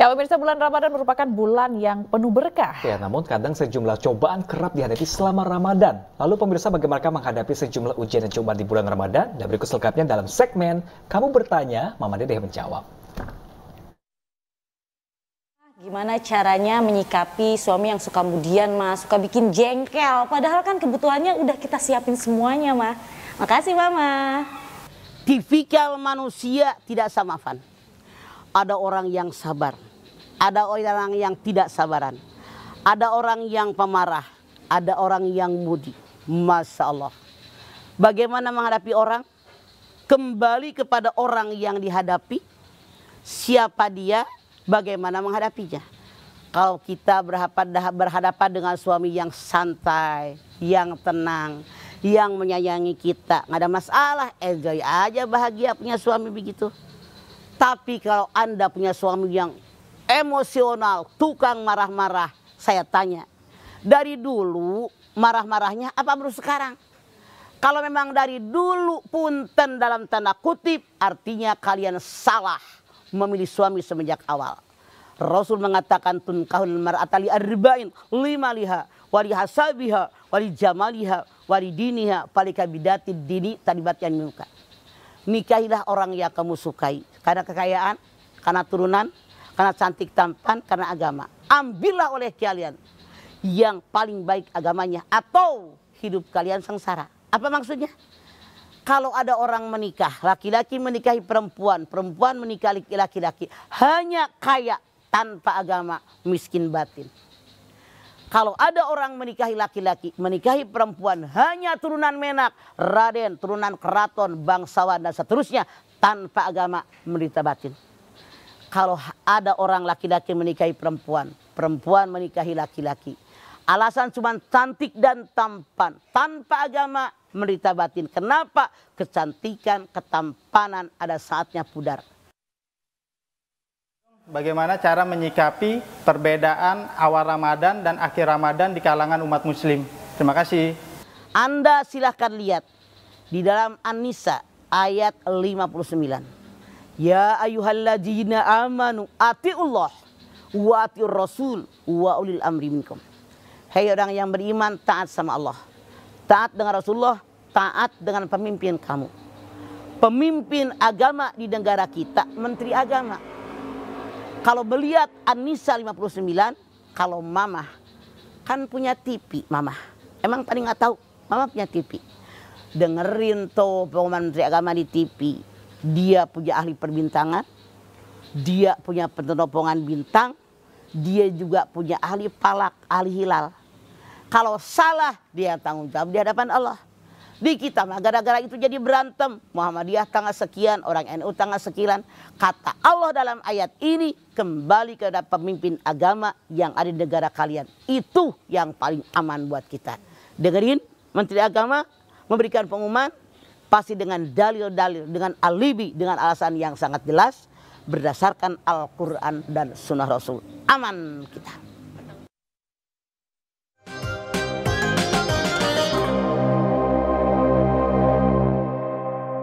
Ya pemirsa bulan Ramadan merupakan bulan yang penuh berkah. Ya namun kadang sejumlah cobaan kerap dihadapi selama Ramadan. Lalu pemirsa bagaimana menghadapi sejumlah ujian dan cobaan di bulan Ramadan? Dan berikut selengkapnya dalam segmen Kamu Bertanya, Mama Dede menjawab. Gimana caranya menyikapi suami yang suka mudian, Mas? Suka bikin jengkel, padahal kan kebutuhannya udah kita siapin semuanya, Ma. Makasih, Mama. Tipikal manusia tidak sama, Van. Ada orang yang sabar, ada orang yang tidak sabaran. Ada orang yang pemarah. Ada orang yang mudi. Masya Allah. Bagaimana menghadapi orang? Kembali kepada orang yang dihadapi. Siapa dia? Bagaimana menghadapinya? Kalau kita berhadapan dengan suami yang santai, yang tenang, yang menyayangi kita. Nggak ada masalah, enjoy aja bahagia punya suami begitu. Tapi kalau Anda punya suami yang emosional, tukang marah-marah. Saya tanya, dari dulu marah-marahnya apa baru sekarang? Kalau memang dari dulu punten dalam tanda kutip, artinya kalian salah memilih suami semenjak awal. Rasul mengatakan tunkahul mar'atali arba'in lima liha wali hasabiha wali jamaliha wali diniha palika bidati dini talibat yang muka. Nikahilah orang yang kamu sukai karena kekayaan, karena turunan, karena cantik tampan, karena agama. Ambillah oleh kalian yang paling baik agamanya atau hidup kalian sengsara. Apa maksudnya? Kalau ada orang menikah, laki-laki menikahi perempuan, perempuan menikahi laki-laki, hanya kaya tanpa agama, miskin batin. Kalau ada orang menikahi laki-laki, menikahi perempuan, hanya turunan menak, raden, turunan keraton, bangsawan, dan seterusnya, tanpa agama, menderita batin kalau ada orang laki-laki menikahi perempuan, perempuan menikahi laki-laki. Alasan cuma cantik dan tampan, tanpa agama merita batin. Kenapa? Kecantikan, ketampanan ada saatnya pudar. Bagaimana cara menyikapi perbedaan awal Ramadan dan akhir Ramadan di kalangan umat muslim? Terima kasih. Anda silahkan lihat di dalam An-Nisa ayat 59. Ya ayuhalladzina amanu atiullah wa atiur rasul wa ulil amri minkum. Hei orang yang beriman taat sama Allah. Taat dengan Rasulullah, taat dengan pemimpin kamu. Pemimpin agama di negara kita, menteri agama. Kalau melihat Anissa 59, kalau mamah kan punya TV mamah. Emang paling nggak tahu, mamah punya TV. Dengerin tuh pengumuman menteri agama di TV dia punya ahli perbintangan, dia punya penerobongan bintang, dia juga punya ahli palak, ahli hilal. Kalau salah dia tanggung jawab di hadapan Allah. Di kita mah gara-gara itu jadi berantem. Muhammadiyah tanggal sekian, orang NU tanggal sekian. Kata Allah dalam ayat ini kembali ke pemimpin agama yang ada di negara kalian. Itu yang paling aman buat kita. Dengerin Menteri Agama memberikan pengumuman pasti dengan dalil-dalil, dengan alibi, dengan alasan yang sangat jelas berdasarkan Al-Quran dan Sunnah Rasul. Aman kita.